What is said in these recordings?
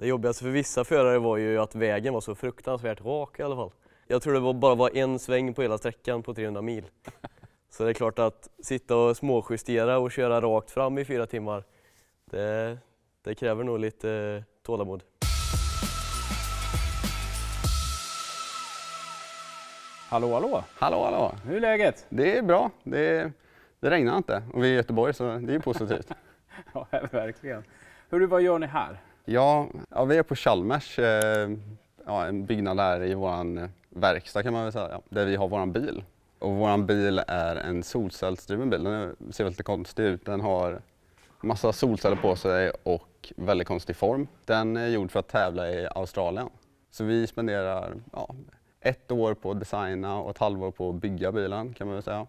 Det jobbigaste för vissa förare var ju att vägen var så fruktansvärt rak i alla fall. Jag tror det var bara var en sväng på hela sträckan på 300 mil. Så det är klart att sitta och småjustera och köra rakt fram i fyra timmar, det, det kräver nog lite eh, tålamod. Hallå, hallå! Hallå, hallå! Hur är läget? Det är bra. Det, det regnar inte och vi är i Göteborg så det är positivt. ja, verkligen. Hur, vad gör ni här? Ja, ja vi är på Chalmers, eh, ja, en byggnad här i vår eh, verkstad kan man väl säga, där vi har vår bil. Och vår bil är en solcellsdriven bil. Den ser lite konstig ut. Den har massa solceller på sig och väldigt konstig form. Den är gjord för att tävla i Australien. Så vi spenderar ja, ett år på att designa och ett halvår på att bygga bilen kan man väl säga.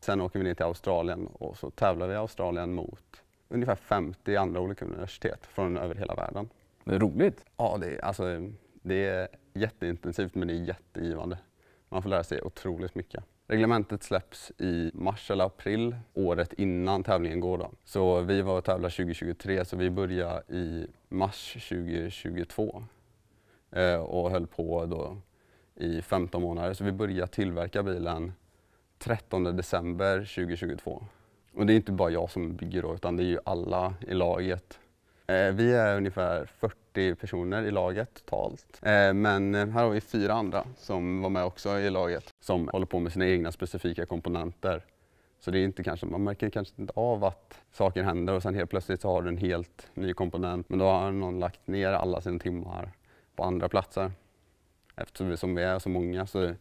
Sen åker vi ner till Australien och så tävlar vi i Australien mot ungefär 50 andra olika universitet från över hela världen. Det är roligt! Ja, det är, alltså, det är jätteintensivt men det är jättegivande. Man får lära sig otroligt mycket. Reglementet släpps i mars eller april året innan tävlingen går. Då. Så vi var och tävlade 2023 så vi började i mars 2022 eh, och höll på då i 15 månader. Så vi började tillverka bilen 13 december 2022. Och det är inte bara jag som bygger då, utan det är ju alla i laget. Eh, vi är ungefär 40 personer i laget totalt. Eh, men eh, här har vi fyra andra som var med också i laget som håller på med sina egna specifika komponenter. Så det är inte kanske, man märker kanske inte av att saker händer och sen helt plötsligt så har du en helt ny komponent. Men då har någon lagt ner alla sina timmar på andra platser. Eftersom vi, som vi är så många så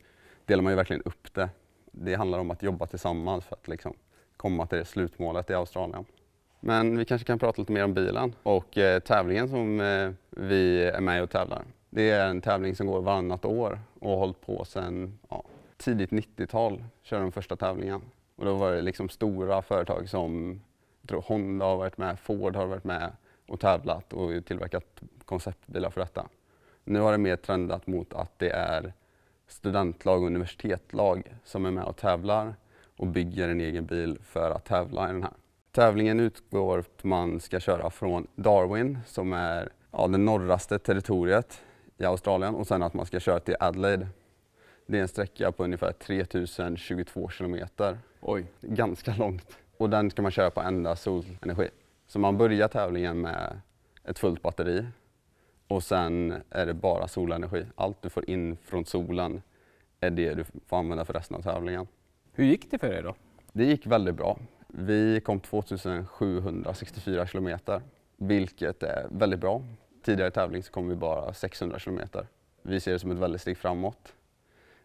delar man ju verkligen upp det. Det handlar om att jobba tillsammans för att liksom komma till det slutmålet i Australien. Men vi kanske kan prata lite mer om bilen och eh, tävlingen som eh, vi är med och tävlar. Det är en tävling som går varannat år och har hållit på sedan ja, tidigt 90-tal, körde den första tävlingen. Och då var det liksom stora företag som jag tror Honda har varit med, Ford har varit med och tävlat och tillverkat konceptbilar för detta. Nu har det mer trendat mot att det är studentlag och universitetslag som är med och tävlar och bygger en egen bil för att tävla i den här. Tävlingen utgår att man ska köra från Darwin som är ja, det norraste territoriet i Australien och sen att man ska köra till Adelaide. Det är en sträcka på ungefär 3022 kilometer. Oj, ganska långt. Och den ska man köra på enda solenergi. Så man börjar tävlingen med ett fullt batteri och sen är det bara solenergi. Allt du får in från solen är det du får använda för resten av tävlingen. Hur gick det för er då? Det gick väldigt bra. Vi kom 2764 kilometer, vilket är väldigt bra. Tidigare tävling så kom vi bara 600 kilometer. Vi ser det som ett väldigt steg framåt.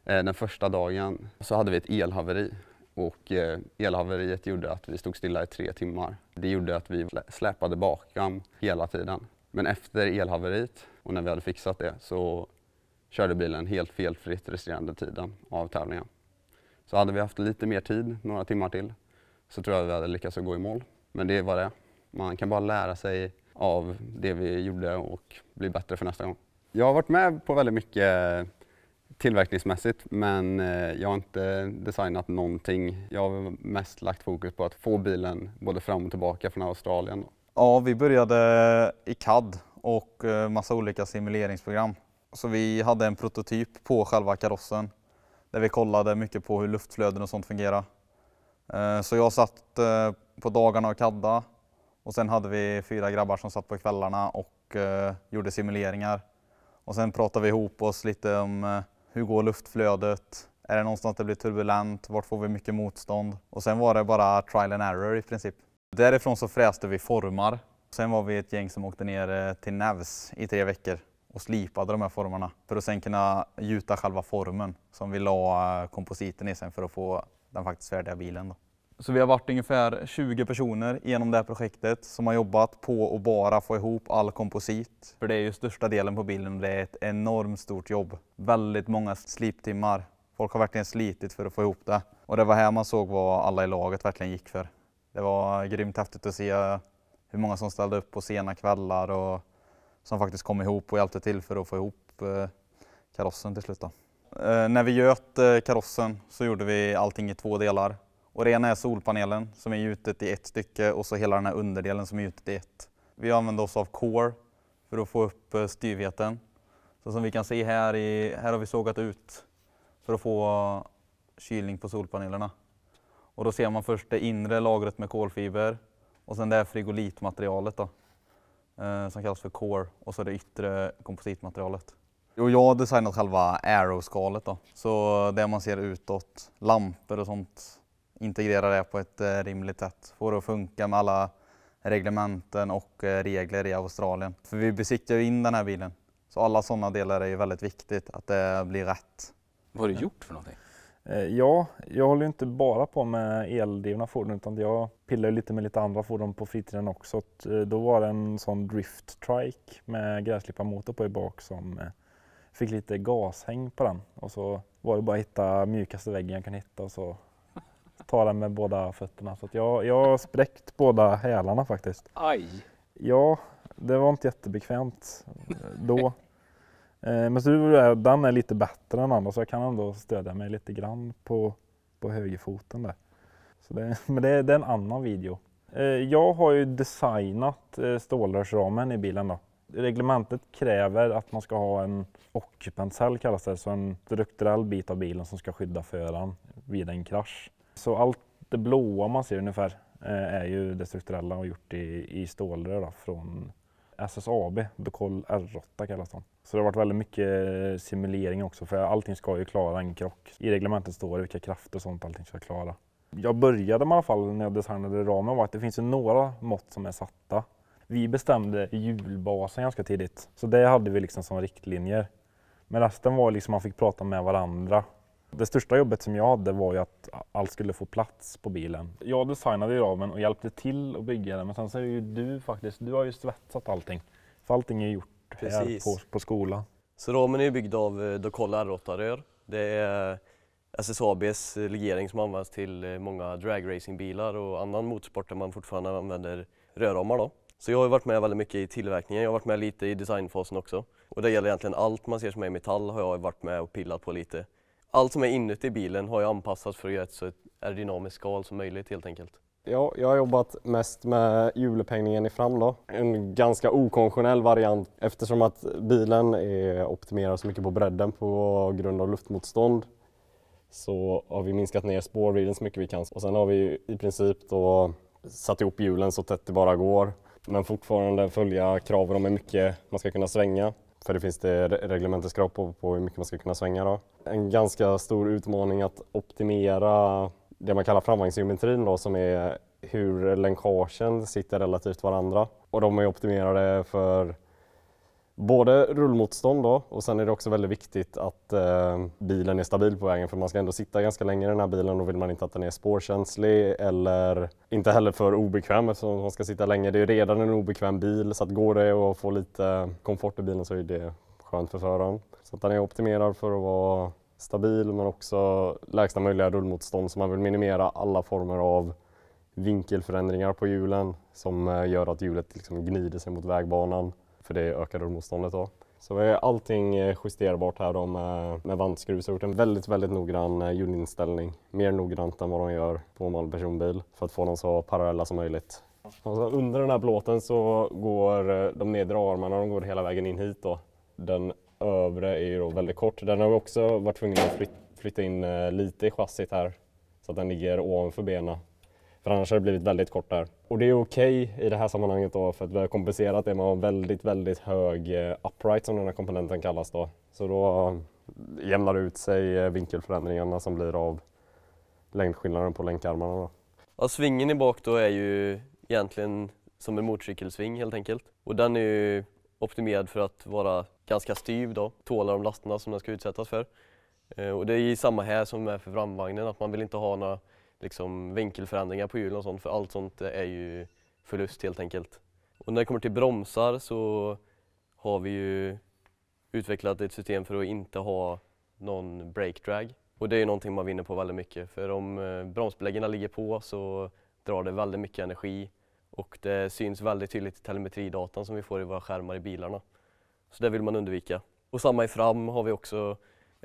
Eh, den första dagen så hade vi ett elhaveri och eh, elhaveriet gjorde att vi stod stilla i tre timmar. Det gjorde att vi släpade bakom hela tiden. Men efter elhaveriet och när vi hade fixat det så körde bilen helt felfritt resterande tiden av tävlingen. Så hade vi haft lite mer tid, några timmar till, så tror jag vi hade lyckats att gå i mål. Men det var det Man kan bara lära sig av det vi gjorde och bli bättre för nästa gång. Jag har varit med på väldigt mycket tillverkningsmässigt men eh, jag har inte designat någonting. Jag har mest lagt fokus på att få bilen både fram och tillbaka från Australien. Ja, vi började i CAD och eh, massa olika simuleringsprogram. Så vi hade en prototyp på själva karossen där vi kollade mycket på hur luftflöden och sånt fungerar. Eh, så jag satt eh, på dagarna och kadda och sen hade vi fyra grabbar som satt på kvällarna och eh, gjorde simuleringar. Och sen pratade vi ihop oss lite om hur går luftflödet? Är det någonstans det blir turbulent? Vart får vi mycket motstånd? Och sen var det bara trial and error i princip. Därifrån så fräste vi formar. Sen var vi ett gäng som åkte ner till Nevs i tre veckor och slipade de här formarna för att sen kunna gjuta själva formen som vi la eh, kompositen i sen för att få den faktiskt färdiga bilen. Då. Så vi har varit ungefär 20 personer genom det här projektet som har jobbat på att bara få ihop all komposit. För det är ju största delen på bilen och det är ett enormt stort jobb. Väldigt många sliptimmar. Folk har verkligen slitit för att få ihop det. Och det var här man såg vad alla i laget verkligen gick för. Det var grymt häftigt att se hur många som ställde upp på sena kvällar och som faktiskt kom ihop och hjälpte till för att få ihop eh, karossen till slut. Då. Eh, när vi göt eh, karossen så gjorde vi allting i två delar. Och det ena är solpanelen som är gjutet i ett stycke och så hela den här underdelen som är gjutet i ett. Vi använde oss av core för att få upp styvheten. Så som vi kan se här, i, här har vi sågat ut för att få kylning på solpanelerna. Och då ser man först det inre lagret med kolfiber och sen det här frigolitmaterialet. Då. Eh, som kallas för core och så det yttre kompositmaterialet. Och jag har designat själva arrow-skalet då. Så det man ser utåt, lampor och sånt, integrerar det på ett eh, rimligt sätt. Får det att funka med alla reglementen och eh, regler i Australien. För vi besiktar ju in den här bilen. Så alla sådana delar är ju väldigt viktigt, att det blir rätt. Vad har du gjort för någonting? Eh, ja, jag håller inte bara på med eldrivna fordon utan jag pillar lite med lite andra fordon på fritiden också. Eh, då var det en sån drift trike med gräsklipparmotor på i bak som eh, fick lite gashäng på den och så var det bara att hitta mjukaste väggen jag kan hitta och så ta den med båda fötterna. Så jag, jag har spräckt båda hälarna faktiskt. Aj! Ja, det var inte jättebekvämt då. Eh, men så den är lite bättre än andra så jag kan ändå stödja mig lite grann på, på högerfoten där. Så det, men det, det är en annan video. Eh, jag har ju designat eh, stålrörsramen i bilen då. Reglementet kräver att man ska ha en occupant kallas det, så en strukturell bit av bilen som ska skydda föraren vid en krasch. Så allt det blåa man ser ungefär är ju det strukturella och gjort i, i stålrör då, från SSAB, Bucol R8 kallas de. Så det har varit väldigt mycket eh, simulering också för allting ska ju klara en krock. I reglementet står det vilka krafter och sånt allting ska klara. Jag började i alla fall när jag designade ramen var att det finns ju några mått som är satta. Vi bestämde hjulbasen ganska tidigt, så det hade vi liksom som riktlinjer. Men resten var liksom man fick prata med varandra det största jobbet som jag hade var ju att allt skulle få plats på bilen. Jag designade ju ramen och hjälpte till att bygga den men sen så är det ju du faktiskt, du har ju svetsat allting. För allting är gjort Precis. här på, på skolan. Så ramen är byggd av eh, Docolla R8-rör. Det är eh, SSABs eh, legering som används till många dragracingbilar och annan motorsport där man fortfarande använder rörramar. Då. Så jag har varit med väldigt mycket i tillverkningen, jag har varit med lite i designfasen också. Och det gäller egentligen allt man ser som är i metall har jag varit med och pillat på lite allt som är inuti bilen har jag anpassat för att göra ett så aerodynamiskt skal som möjligt helt enkelt. Ja, jag har jobbat mest med hjulupphängningen i fram då. En ganska okonventionell variant eftersom att bilen är optimerad så mycket på bredden på grund av luftmotstånd så har vi minskat ner spårvidden så mycket vi kan och sen har vi i princip då satt ihop hjulen så tätt det bara går men fortfarande följa kraven om hur mycket man ska kunna svänga. För det finns det reglementets krav på, på hur mycket man ska kunna svänga. Då. En ganska stor utmaning att optimera det man kallar framvagnsgeometrin då, som är hur länkagen sitter relativt varandra. Och de är optimerade för Både rullmotstånd då och sen är det också väldigt viktigt att eh, bilen är stabil på vägen för man ska ändå sitta ganska länge i den här bilen och vill man inte att den är spårkänslig eller inte heller för obekväm eftersom man ska sitta länge. Det är redan en obekväm bil så att går det att få lite komfort i bilen så är det skönt för föraren. Så att den är optimerad för att vara stabil men också lägsta möjliga rullmotstånd så man vill minimera alla former av vinkelförändringar på hjulen som eh, gör att hjulet liksom gnider sig mot vägbanan för det ökar motståndet. då. Så är allting eh, justerbart här då med, med vantskruv. Så har gjort en väldigt, väldigt noggrann hjulinställning. Eh, Mer noggrant än vad de gör på en vanlig personbil för att få dem så parallella som möjligt. Alltså under den här plåten så går eh, de nedre armarna de går hela vägen in hit. Då. Den övre är då väldigt kort. Den har vi också varit tvungna att flytta in lite i chassit här så att den ligger ovanför benen för annars har det blivit väldigt kort där. Och det är okej okay i det här sammanhanget då för att vi har kompenserat det med en väldigt, väldigt hög eh, upright som den här komponenten kallas då. Så då eh, jämnar ut sig eh, vinkelförändringarna som blir av längdskillnaden på länkarmarna. Då. Ja, svingen i bak då är ju egentligen som en motorcykelsving helt enkelt. Och den är ju optimerad för att vara ganska styv då, tåla de lasterna som den ska utsättas för. Och det är samma här som är för framvagnen, att man vill inte ha några liksom vinkelförändringar på hjulen och sånt för allt sånt är ju förlust helt enkelt. Och när det kommer till bromsar så har vi ju utvecklat ett system för att inte ha någon brake drag. Och det är ju någonting man vinner på väldigt mycket för om eh, bromsbeläggen ligger på så drar det väldigt mycket energi och det syns väldigt tydligt i telemetridatan som vi får i våra skärmar i bilarna. Så det vill man undvika. Och samma i fram har vi också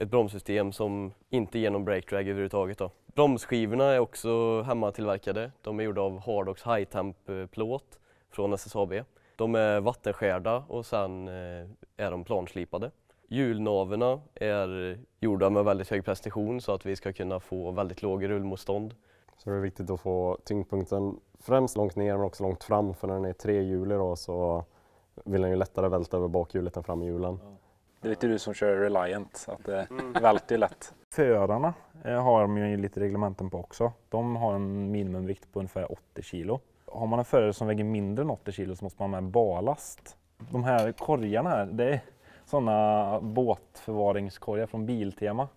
ett bromssystem som inte ger någon brake drag överhuvudtaget. Då. Bromsskivorna är också hemmatillverkade. De är gjorda av Hardox High Temp-plåt från SSAB. De är vattenskärda och sen eh, är de planslipade. Hjulnaverna är gjorda med väldigt hög prestation så att vi ska kunna få väldigt låg rullmotstånd. Så det är viktigt att få tyngdpunkten främst långt ner men också långt fram för när den är trehjulig så vill den ju lättare välta över bakhjulet än framhjulen. Ja. Det vet ju du som kör Reliant, att det mm. välter lätt. Förarna eh, har de ju lite reglementen på också. De har en minimumvikt på ungefär 80 kilo. Har man en förare som väger mindre än 80 kilo så måste man ha med barlast. De här korgarna här, det är sådana båtförvaringskorgar från Biltema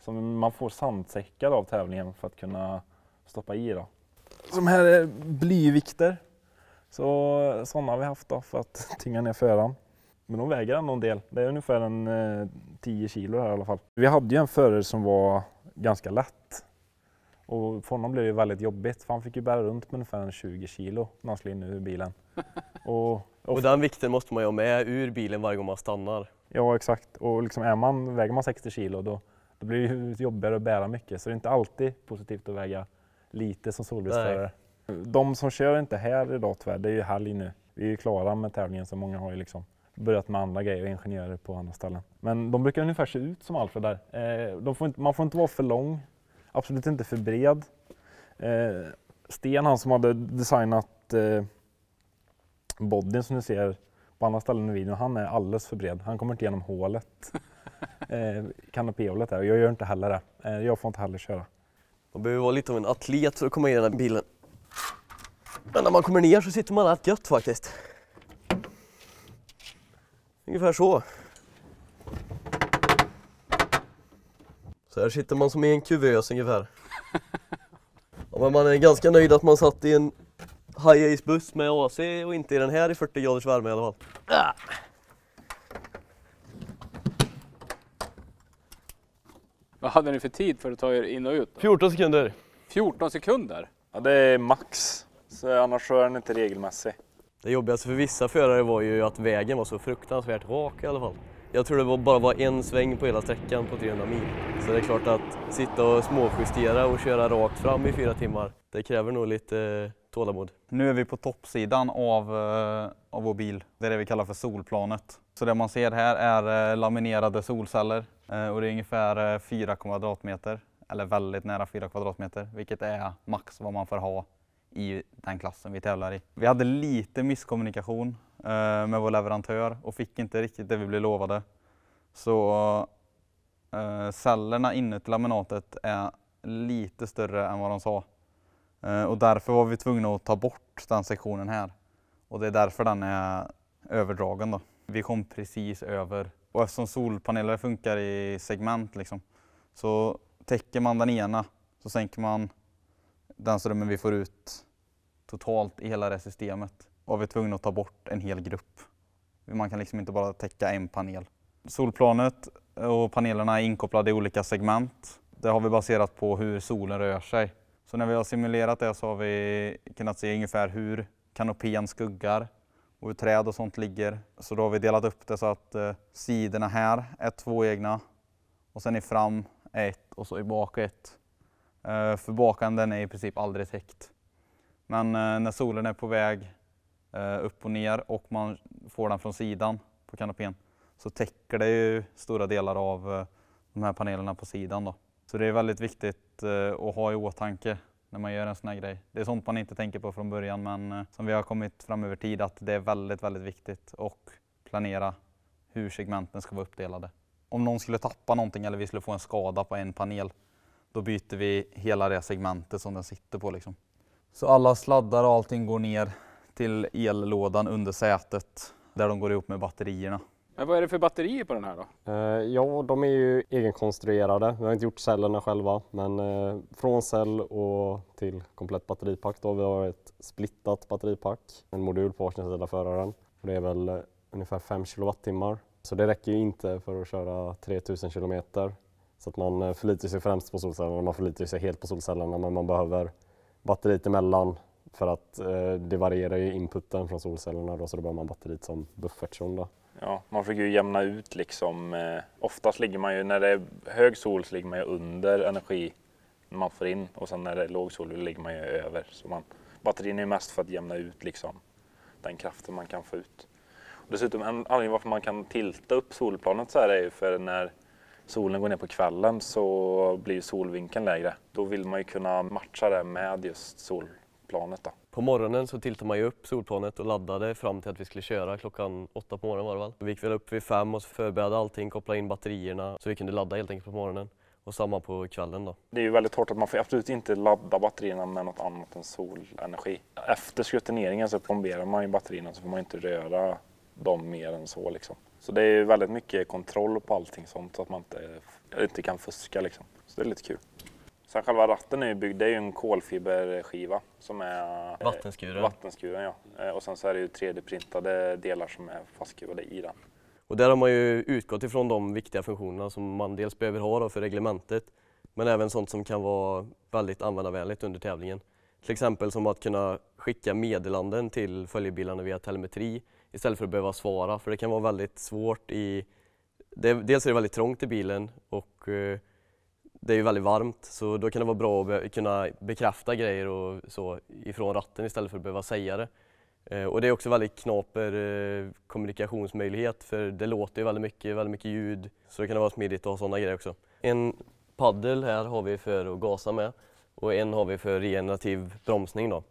som man får sandsäckar av tävlingen för att kunna stoppa i. Då. De här är eh, blyvikter. Så sådana har vi haft då för att tynga ner föraren. Men de väger ändå en del. Det är ungefär en eh, 10 kilo här i alla fall. Vi hade ju en förare som var ganska lätt. Och för honom blev det väldigt jobbigt för han fick ju bära runt med ungefär 20 kilo när han skulle in ur bilen. och, och, och, den vikten måste man ju ha med ur bilen varje gång man stannar. Ja exakt och liksom är man, väger man 60 kilo då, då blir det jobbigare att bära mycket så det är inte alltid positivt att väga lite som solbilsförare. De som kör inte här idag tyvärr, det är ju helg nu. Vi är ju klara med tävlingen så många har ju liksom börjat med andra grejer, ingenjörer på andra ställen. Men de brukar ungefär se ut som Alfred där. Eh, får inte, man får inte vara för lång, absolut inte för bred. Eh, Sten, han som hade designat eh, bodyn som ni ser på andra ställen i videon, han är alldeles för bred. Han kommer inte igenom hålet, eh, kanapéhålet där. Jag gör inte heller det. jag får inte heller köra. Man behöver vara lite av en atlet för att komma i den här bilen. Men när man kommer ner så sitter man rätt gött faktiskt. Ungefär så. Så här sitter man som i en kuvös ungefär. Ja, men man är ganska nöjd att man satt i en high ace buss med AC och inte i den här i 40 graders värme i alla fall. Vad hade ni för tid för att ta er in och ut? Då? 14 sekunder. 14 sekunder? Ja, det är max. Så annars så är den inte regelmässig. Det jobbigaste för vissa förare var ju att vägen var så fruktansvärt rak i alla fall. Jag tror det var bara var en sväng på hela sträckan på 300 mil. Så det är klart att sitta och småjustera och köra rakt fram i fyra timmar, det kräver nog lite eh, tålamod. Nu är vi på toppsidan av, eh, av vår bil. Det är det vi kallar för solplanet. Så det man ser här är eh, laminerade solceller och det är ungefär 4 kvadratmeter, eller väldigt nära 4 kvadratmeter, vilket är max vad man får ha i den klassen vi tävlar i. Vi hade lite misskommunikation eh, med vår leverantör och fick inte riktigt det vi blev lovade. Så eh, cellerna inuti laminatet är lite större än vad de sa. Eh, och därför var vi tvungna att ta bort den sektionen här. Och det är därför den är överdragen då. Vi kom precis över. Och eftersom solpaneler funkar i segment liksom, så täcker man den ena så sänker man den strömmen vi får ut totalt i hela det systemet var vi tvungna att ta bort en hel grupp. Man kan liksom inte bara täcka en panel. Solplanet och panelerna är inkopplade i olika segment. Det har vi baserat på hur solen rör sig. Så när vi har simulerat det så har vi kunnat se ungefär hur kanopen skuggar och hur träd och sånt ligger. Så då har vi delat upp det så att eh, sidorna här är två egna och sen i fram ett och så i bak ett. Eh, för bakan den är i princip aldrig täckt. Men eh, när solen är på väg eh, upp och ner och man får den från sidan på kanopén så täcker det ju stora delar av de här panelerna på sidan. Då. Så det är väldigt viktigt att ha i åtanke när man gör en sån här grej. Det är sånt man inte tänker på från början men som vi har kommit fram över tid att det är väldigt, väldigt viktigt att planera hur segmenten ska vara uppdelade. Om någon skulle tappa någonting eller vi skulle få en skada på en panel då byter vi hela det segmentet som den sitter på. Liksom. Så alla sladdar och allting går ner till ellådan under sätet där de går ihop med batterierna. Men vad är det för batterier på den här då? Eh, ja, de är ju egenkonstruerade. Vi har inte gjort cellerna själva, men eh, från cell och till komplett batteripack. Då. Vi har ett splittat batteripack, en modul på varsin sida föraren. och Det är väl eh, ungefär 5 kilowattimmar. Så det räcker ju inte för att köra 3000 kilometer. Så att man eh, förlitar sig främst på solcellerna, man förlitar sig helt på solcellerna men man behöver batteriet emellan för att eh, det varierar ju inputen från solcellerna då, så då behöver man batteriet som buffertzon. Ja, man försöker ju jämna ut liksom. Eh, oftast ligger man ju, när det är hög sol så ligger man ju under energi man får in och sen när det är låg sol ligger man ju över. Så man, batterin är ju mest för att jämna ut liksom den kraften man kan få ut. Och dessutom en anledning varför man kan tilta upp solplanet så här är ju för när solen går ner på kvällen så blir solvinkeln lägre. Då vill man ju kunna matcha det med just solplanet. Då. På morgonen så tiltade man ju upp solplanet och laddade fram till att vi skulle köra klockan åtta på morgonen var det väl. Vi gick väl upp vid fem och förberedde allting, kopplade in batterierna så vi kunde ladda helt enkelt på morgonen och samma på kvällen då. Det är ju väldigt hårt att man får absolut inte ladda batterierna med något annat än solenergi. Efter skrutineringen så plomberar man ju batterierna så får man inte röra dem mer än så liksom. Så det är ju väldigt mycket kontroll på allting sånt så att man inte, inte kan fuska liksom. Så det är lite kul. Sen själva ratten är ju byggd, det är ju en kolfiberskiva som är eh, vattenskuren. vattenskuren ja. Eh, och sen så är det ju 3D-printade delar som är fastskruvade i den. Och där har man ju utgått ifrån de viktiga funktionerna som man dels behöver ha för reglementet men även sånt som kan vara väldigt användarvänligt under tävlingen. Till exempel som att kunna skicka meddelanden till följebilarna via telemetri istället för att behöva svara för det kan vara väldigt svårt i... Det, dels är det väldigt trångt i bilen och eh, det är ju väldigt varmt så då kan det vara bra att be kunna bekräfta grejer och så ifrån ratten istället för att behöva säga det. Eh, och det är också väldigt knaper eh, kommunikationsmöjlighet för det låter ju väldigt mycket, väldigt mycket ljud så det kan vara smidigt att ha sådana grejer också. En paddel här har vi för att gasa med och en har vi för regenerativ bromsning då.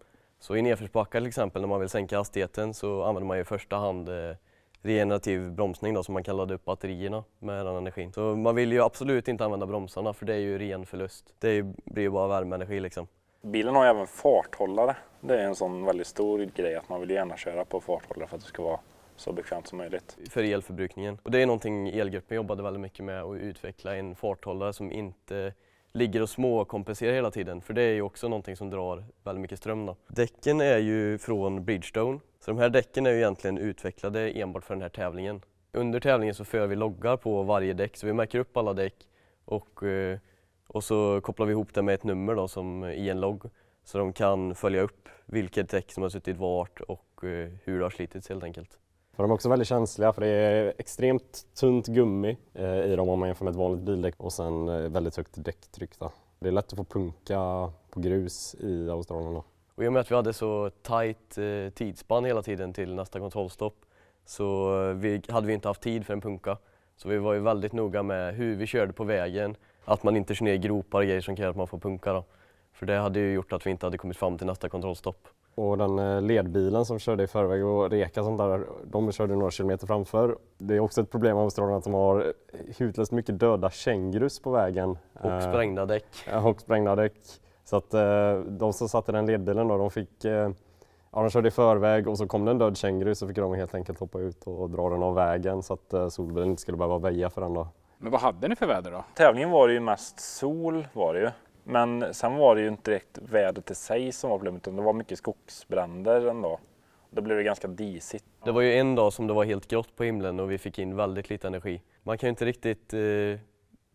Så i nedförsbackar till exempel, när man vill sänka hastigheten så använder man i första hand eh, regenerativ bromsning då, som man kan ladda upp batterierna med den energin. Så man vill ju absolut inte använda bromsarna för det är ju ren förlust. Det blir ju bara värmeenergi liksom. Bilen har ju även farthållare. Det är en sån väldigt stor grej att man vill gärna köra på farthållare för att det ska vara så bekvämt som möjligt. För elförbrukningen. Och det är någonting elgruppen jobbade väldigt mycket med att utveckla en farthållare som inte ligger och småkompenserar hela tiden för det är ju också någonting som drar väldigt mycket ström. Då. Däcken är ju från Bridgestone så de här däcken är ju egentligen utvecklade enbart för den här tävlingen. Under tävlingen så för vi loggar på varje däck så vi märker upp alla däck och, eh, och så kopplar vi ihop det med ett nummer då, som i en logg så de kan följa upp vilket däck som har suttit vart och eh, hur det har slitits helt enkelt. Och de är också väldigt känsliga för det är extremt tunt gummi eh, i dem om man jämför med ett vanligt bildäck och sen eh, väldigt högt däcktryck. Då. Det är lätt att få punka på grus i Australien. Då. Och I och med att vi hade så tajt eh, tidsspann hela tiden till nästa kontrollstopp så vi, hade vi inte haft tid för en punka. Så vi var ju väldigt noga med hur vi körde på vägen, att man inte kör ner gropar och grejer som kräver att man får punka. Då. För det hade ju gjort att vi inte hade kommit fram till nästa kontrollstopp. Och den eh, ledbilen som körde i förväg och reka sånt där, de körde några kilometer framför. Det är också ett problem i Australien att de har hutlöst mycket döda kängurus på vägen. Och eh, sprängda däck. Eh, och sprängda däck. Så att de som satt i den ledbilen då, de fick Ja, de körde i förväg och så kom det en död känguru så fick de helt enkelt hoppa ut och dra den av vägen så att solbilen inte skulle behöva väja för den. Då. Men vad hade ni för väder då? Tävlingen var det ju mest sol var det ju. Men sen var det ju inte direkt vädret i sig som var problemet utan det var mycket skogsbränder ändå. Då blev det ganska disigt. Det var ju en dag som det var helt grått på himlen och vi fick in väldigt lite energi. Man kan ju inte riktigt eh,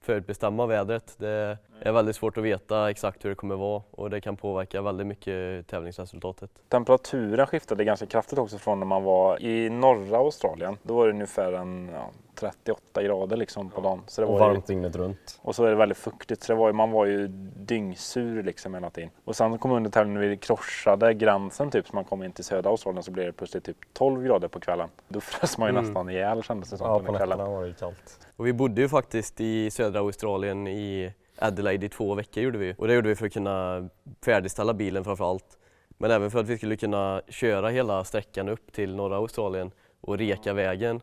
förutbestämma vädret. Det är väldigt svårt att veta exakt hur det kommer vara och det kan påverka väldigt mycket tävlingsresultatet. Temperaturen skiftade ganska kraftigt också från när man var i norra Australien. Då var det ungefär en ja, 38 grader liksom på dagen. Så det och varmt dygnet runt. Och så är det väldigt fuktigt så det var ju, man var ju dyngsur liksom hela tiden. Och sen kom under tävlingen när vi krossade gränsen typ så man kom in till södra Australien så blev det plötsligt typ 12 grader på kvällen. Då frös man ju mm. nästan ihjäl kändes det som. Ja, på nätterna var det kallt. Och vi bodde ju faktiskt i södra Australien i Adelaide i två veckor gjorde vi. Och det gjorde vi för att kunna färdigställa bilen framför allt. Men även för att vi skulle kunna köra hela sträckan upp till norra Australien och reka vägen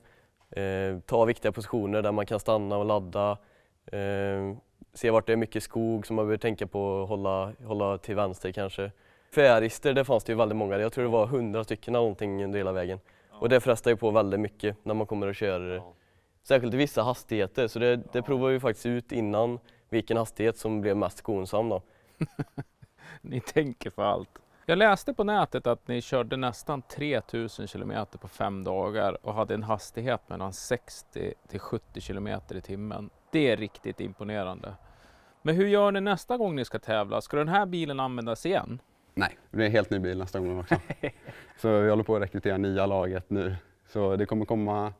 eh, ta viktiga positioner där man kan stanna och ladda. Eh, se vart det är mycket skog som man behöver tänka på att hålla, hålla till vänster kanske. Färgrister, det fanns det ju väldigt många. Jag tror det var hundra stycken någonting under hela vägen. Ja. Och det frestar ju på väldigt mycket när man kommer och kör. Ja. Särskilt i vissa hastigheter, så det, det provar vi faktiskt ut innan vilken hastighet som blev mest skonsam då. Ni tänker för allt. Jag läste på nätet att ni körde nästan 3000 kilometer på fem dagar och hade en hastighet mellan 60 till 70 kilometer i timmen. Det är riktigt imponerande. Men hur gör ni nästa gång ni ska tävla? Ska den här bilen användas igen? Nej, det är en helt ny bil nästa gång också. så vi håller på att rekrytera nya laget nu. Så det kommer komma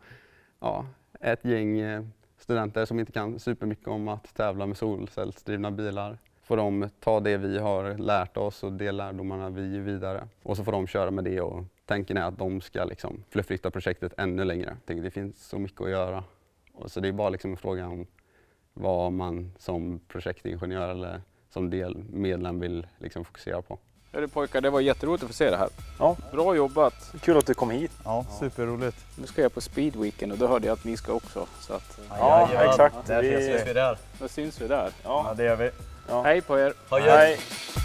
ja, ett gäng eh, studenter som inte kan supermycket om att tävla med solcellsdrivna bilar får de ta det vi har lärt oss och de lärdomarna vi ger vidare. Och så får de köra med det och tanken är att de ska liksom förflytta projektet ännu längre. Det finns så mycket att göra. Och så det är bara liksom en fråga om vad man som projektingenjör eller som del medlem vill liksom fokusera på. Hörru pojkar, det var jätteroligt att få se det här. Ja. Bra jobbat! Kul att du kom hit. Ja, superroligt. Nu ska jag på Speed Weekend och då hörde jag att ni ska också. Så att... Ja, ja exakt. Där vi... syns vi där. Då syns vi där. Ja, ja det gör vi. Ja. Hej på er. Hej.